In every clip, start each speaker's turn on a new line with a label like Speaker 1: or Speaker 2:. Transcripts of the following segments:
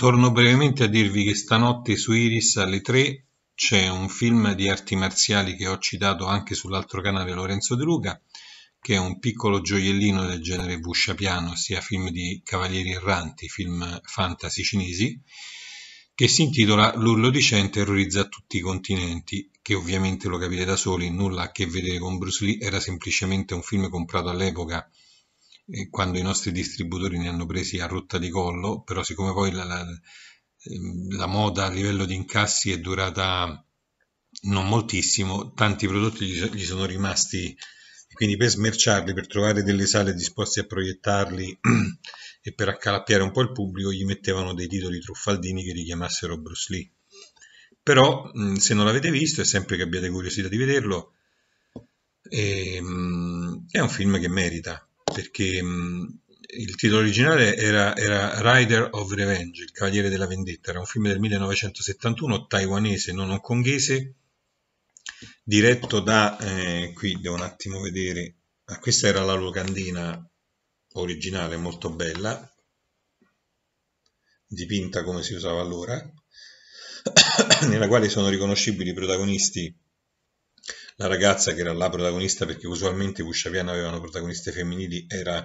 Speaker 1: Torno brevemente a dirvi che stanotte su Iris alle 3 c'è un film di arti marziali che ho citato anche sull'altro canale Lorenzo De Luca, che è un piccolo gioiellino del genere Busciapiano, ossia film di Cavalieri Erranti, film fantasy cinesi, che si intitola L'urlo di Chen terrorizza tutti i continenti, che ovviamente lo capite da soli, nulla a che vedere con Bruce Lee, era semplicemente un film comprato all'epoca quando i nostri distributori ne hanno presi a rotta di collo, però siccome poi la, la, ehm, la moda a livello di incassi è durata non moltissimo, tanti prodotti gli, sono rimasti, quindi per smerciarli, per trovare delle sale disposte a proiettarli e per accalappiare un po' il pubblico, gli mettevano dei titoli truffaldini che li chiamassero Bruce Lee. Però se non l'avete visto, è sempre che abbiate curiosità di vederlo, ehm, è un film che merita, perché mh, il titolo originale era, era, Rider of Revenge, il Cavaliere della Vendetta, era un film del 1971 taiwanese, non hongkongese, diretto da, eh, qui devo un attimo vedere, ah, questa era la locandina originale, molto bella, dipinta come si usava allora, nella quale sono riconoscibili i protagonisti la ragazza che era la protagonista, perché usualmente Wushavian avevano protagoniste femminili, era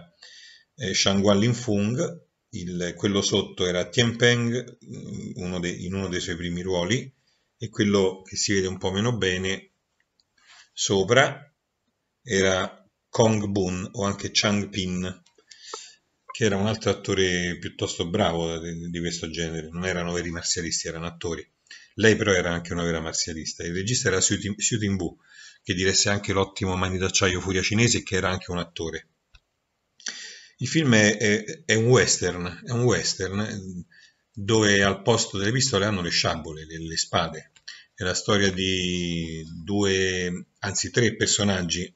Speaker 1: eh, Lin Fung, il, quello sotto era Tianpeng mm, uno de, in uno dei suoi primi ruoli e quello che si vede un po' meno bene sopra era Kong Boon o anche Chang Pin che era un altro attore piuttosto bravo di, di questo genere non erano veri marzialisti, erano attori lei però era anche una vera marzialista. Il regista era Siu Bu, che diresse anche l'ottimo Mani d'acciaio Furia Cinese, che era anche un attore. Il film è, è, è, un western, è un western dove al posto delle pistole hanno le sciabole, le, le spade. È la storia di due, anzi tre personaggi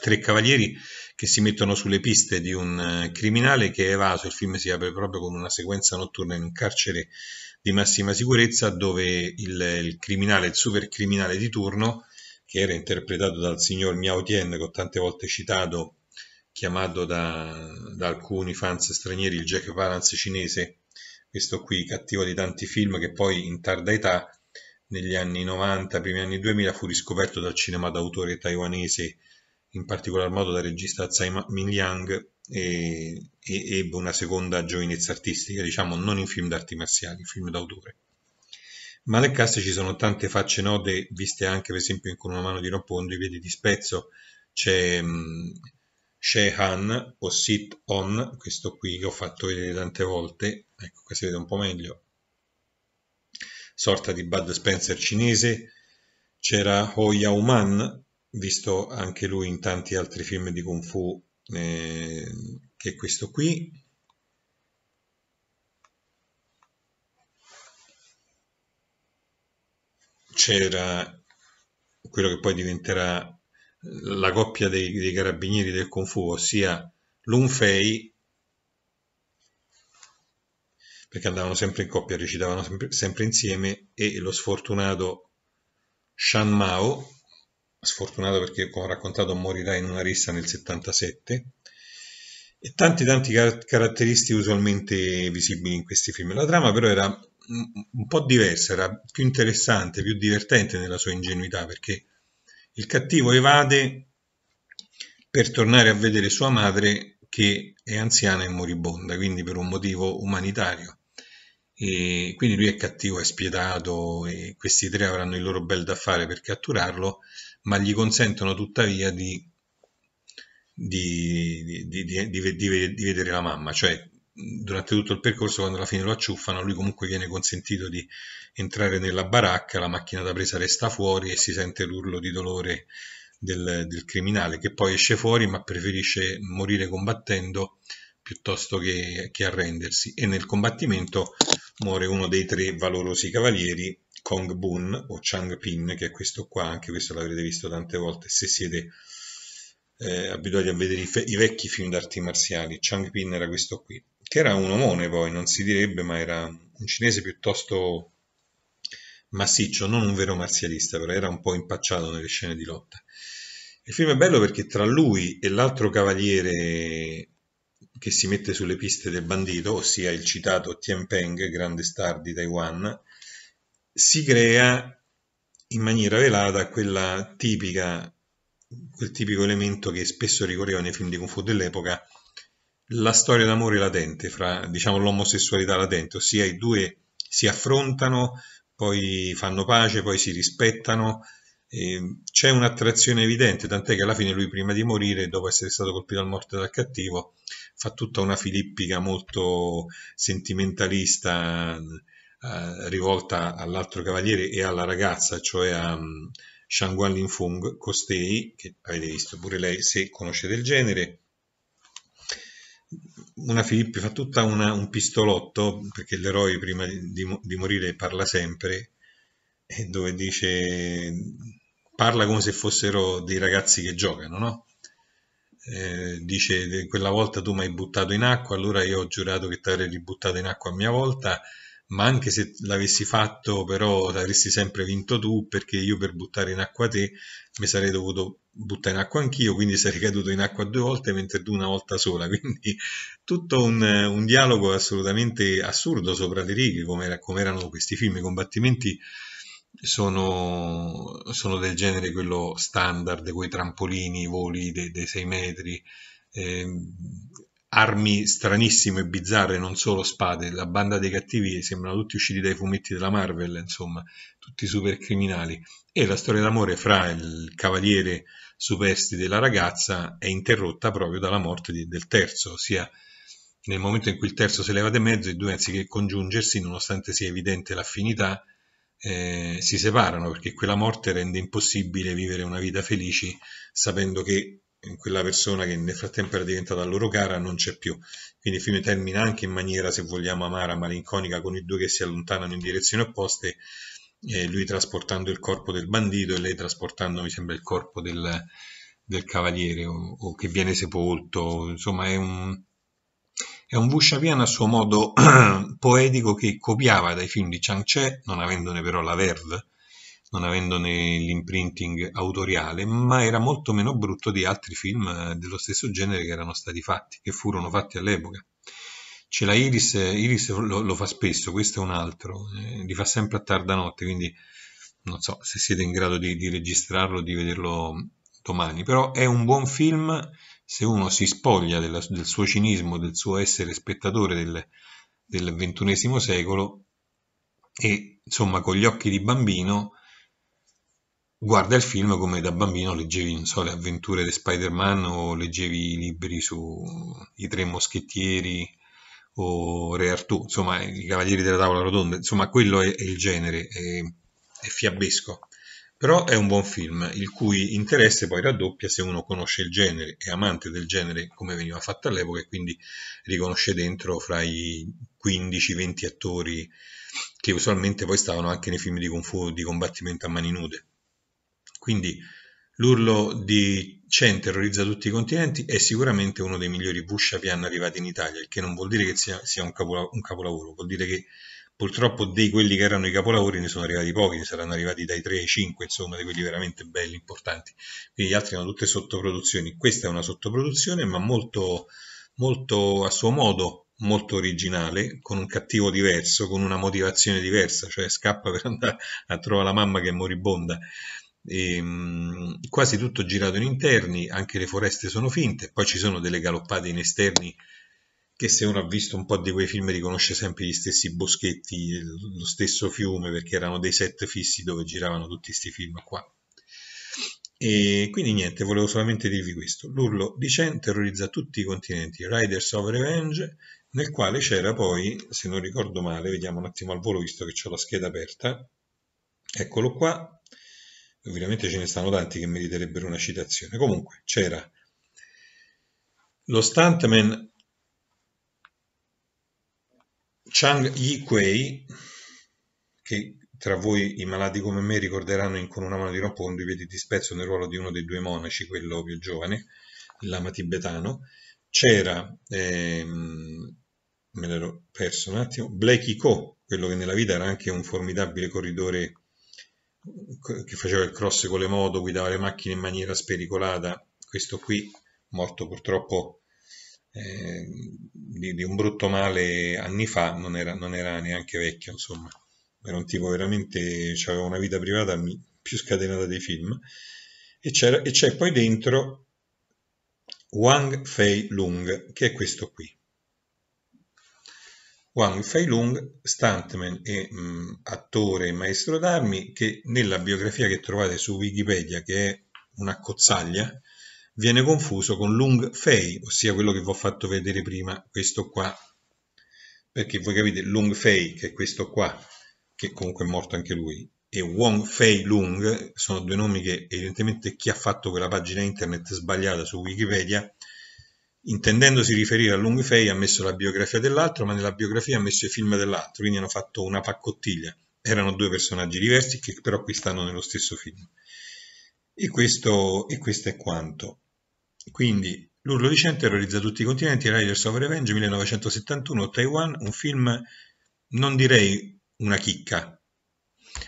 Speaker 1: tre cavalieri che si mettono sulle piste di un eh, criminale che è evaso. Il film si apre proprio con una sequenza notturna in un carcere di massima sicurezza dove il, il criminale, il supercriminale di turno, che era interpretato dal signor Miao Tien, che ho tante volte citato, chiamato da, da alcuni fans stranieri il Jack Palance cinese, questo qui cattivo di tanti film che poi in tarda età negli anni 90, primi anni 2000 fu riscoperto dal cinema d'autore taiwanese in particolar modo dal regista Tsai Min Liang, e, e, ebbe una seconda giovinezza artistica, diciamo non in film d'arti marziali, in film d'autore. Ma nel cast ci sono tante facce note, viste anche per esempio in Con una mano di i piedi di spezzo c'è um, She Han o Sit On, questo qui che ho fatto vedere tante volte, ecco qua si vede un po' meglio, sorta di Bud Spencer cinese, c'era Ho Yao Man visto anche lui in tanti altri film di Kung Fu eh, che questo qui. C'era quello che poi diventerà la coppia dei, dei carabinieri del Kung Fu, ossia Lun Fei, perché andavano sempre in coppia, recitavano sempre, sempre insieme, e lo sfortunato Shan Mao, sfortunato perché come ho raccontato morirà in una rissa nel 77 e tanti tanti car- caratteristiche usualmente visibili in questi film. La trama però era un po' diversa, era più interessante, più divertente nella sua ingenuità perché il cattivo evade per tornare a vedere sua madre che è anziana e moribonda, quindi per un motivo umanitario. E quindi lui è cattivo, è spietato e questi tre avranno il loro bel da fare per catturarlo, ma gli consentono tuttavia di, di, di, di vedere la mamma, cioè durante tutto il percorso, quando alla fine lo acciuffano, lui comunque viene consentito di entrare nella baracca, la macchina da presa resta fuori e si sente l'urlo di dolore del, del criminale che poi esce fuori ma preferisce morire combattendo piuttosto che, che arrendersi e nel combattimento muore uno dei tre valorosi cavalieri Kong Boon o Chang Pin che è questo qua, anche questo l'avrete visto tante volte se siete eh, abituati a vedere i, i vecchi film d'arti marziali Chang Pin era questo qui che era un omone poi, non si direbbe ma era un cinese piuttosto massiccio, non un vero marzialista, però era un po' impacciato nelle scene di lotta. Il film è bello perché tra lui e l'altro cavaliere che si mette sulle piste del bandito, ossia il citato Peng, grande star di Taiwan, si crea in maniera velata quel tipico elemento che spesso ricorreva nei film di Kung Fu dell'epoca, la storia d'amore latente, fra diciamo, l'omosessualità latente, ossia i due si affrontano, poi fanno pace, poi si rispettano, Ehm, c'è un'attrazione evidente, tant'è che alla fine lui prima di morire, dopo essere stato colpito al morte dal cattivo, fa tutta una filippica molto sentimentalista eh, rivolta all'altro cavaliere e alla ragazza, cioè a um, mm, Lin Fung Costei, che avete visto pure lei se conoscete il genere. Una Filippi fa tutta una, un pistolotto, perché l'eroe prima di, di, di morire parla sempre, e dove dice parla come se fossero dei ragazzi che giocano, no? Eh, dice quella volta tu mi hai buttato in acqua, allora io ho giurato che ti avrei ributtato in acqua a mia volta, ma anche se l'avessi fatto però l'avresti sempre vinto tu perché io per buttare in acqua te mi sarei dovuto buttare in acqua anch'io, quindi sarei caduto in acqua due volte mentre tu una volta sola, quindi tutto un, un dialogo assolutamente assurdo sopra le righe come, era, come erano questi film, i combattimenti sono, sono, del genere quello standard, quei trampolini, voli dei, dei 6 metri, eh, armi stranissime e bizzarre, non solo spade, la banda dei cattivi sembrano tutti usciti dai fumetti della Marvel, insomma, tutti super criminali. E la storia d'amore fra il cavaliere superstite e la ragazza è interrotta proprio dalla morte di, del terzo, ossia nel momento in cui il terzo si leva di mezzo, i due anziché congiungersi, nonostante sia evidente l'affinità, eh, si separano perché quella morte rende impossibile vivere una vita felice sapendo che quella persona che nel frattempo era diventata loro cara non c'è più. Quindi il film termina anche in maniera, se vogliamo, amara, malinconica, con i due che si allontanano in direzioni opposte, eh, lui trasportando il corpo del bandito e lei trasportando, mi sembra, il corpo del, del cavaliere o, o, che viene sepolto. Insomma, è un, è un wuxaviano a suo modo poetico che copiava dai film di Chang-Che, non avendone però la verve, non avendone l'imprinting autoriale, ma era molto meno brutto di altri film eh, dello stesso genere che erano stati fatti, che furono fatti all'epoca. Ce la Iris, Iris lo, lo, fa spesso, questo è un altro, eh, li fa sempre a tarda notte, quindi non so se siete in grado di, di registrarlo, di vederlo domani, però è un buon film se uno si spoglia della, del suo cinismo, del suo essere spettatore del, del ventunesimo secolo e insomma con gli occhi di bambino guarda il film come da bambino leggevi, non so, le avventure di Spider-Man o leggevi i libri su I Tre Moschettieri o Re Artù, insomma, i Cavalieri della Tavola Rotonda, insomma, quello è, è il genere, è, è fiabesco. Però è un buon film, il cui interesse poi raddoppia se uno conosce il genere, è amante del genere come veniva fatto all'epoca e quindi riconosce dentro fra i 15-20 attori che usualmente poi stavano anche nei film di Kung Fu di combattimento a mani nude. Quindi l'urlo di Chen terrorizza tutti i continenti è sicuramente uno dei migliori Bush piano arrivati in Italia, il che non vuol dire che sia, sia un, capolavoro, un capolavoro, vuol dire che purtroppo di quelli che erano i capolavori ne sono arrivati pochi, ne saranno arrivati dai 3 ai 5, insomma, di quelli veramente belli, importanti. Quindi gli altri erano tutte sottoproduzioni. Questa è una sottoproduzione, ma molto, molto a suo modo, molto originale, con un cattivo diverso, con una motivazione diversa, cioè scappa per andare a trovare la mamma che è moribonda. E, ehm, quasi tutto girato in interni, anche le foreste sono finte, poi ci sono delle galoppate in esterni che se uno ha visto un po' di quei film riconosce sempre gli stessi boschetti, lo stesso fiume, perché erano dei set fissi dove giravano tutti questi film qua. E quindi niente, volevo solamente dirvi questo. L'urlo di Chen terrorizza tutti i continenti, Riders of Revenge, nel quale c'era poi, se non ricordo male, vediamo un attimo al volo visto che ho la scheda aperta, eccolo qua, ovviamente ce ne stanno tanti che meriterebbero una citazione, comunque c'era lo Stuntman Chang Yi-Kuei, che tra voi i malati come me ricorderanno in Con una mano di rompo con due piedi di spezzo nel ruolo di uno dei due monaci, quello più giovane, il lama tibetano, c'era, ehm, me l'ero perso un attimo, Blackie Co, quello che nella vita era anche un formidabile corridore che faceva il cross con le moto, guidava le macchine in maniera spericolata, questo qui morto purtroppo Ehm, di, di, un brutto male anni fa, non era, non era neanche vecchio, insomma, era un tipo veramente, cioè aveva una vita privata più scatenata dei film, e, e c'è poi dentro Wang Fei Lung, che è questo qui. Wang Fei Lung, stuntman e mh, mm, attore e maestro d'armi, che nella biografia che trovate su Wikipedia, che è una cozzaglia, viene confuso con Lung Fei, ossia quello che vi ho fatto vedere prima, questo qua. Perché voi capite, Lung Fei, che è questo qua, che comunque è morto anche lui, e Wong Fei Lung sono due nomi che evidentemente chi ha fatto quella pagina internet sbagliata su Wikipedia, intendendosi riferire a Lung Fei, ha messo la biografia dell'altro, ma nella biografia ha messo i film dell'altro, quindi hanno fatto una paccottiglia. Erano due personaggi diversi che però qui stanno nello stesso film. E questo, e questo è quanto. Quindi L'Urlo di Cen terrorizza tutti i continenti, Riders of Revenge 1971, Taiwan, un film non direi una chicca,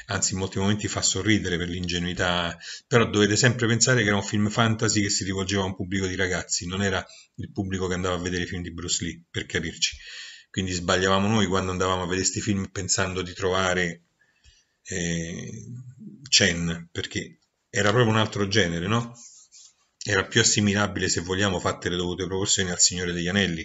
Speaker 1: anzi in molti momenti fa sorridere per l'ingenuità, però dovete sempre pensare che era un film fantasy che si rivolgeva a un pubblico di ragazzi, non era il pubblico che andava a vedere i film di Bruce Lee, per capirci. Quindi sbagliavamo noi quando andavamo a vedere questi film pensando di trovare eh, Chen, perché era proprio un altro genere, no? Era più assimilabile se vogliamo fatte le dovute proporzioni al Signore degli Anelli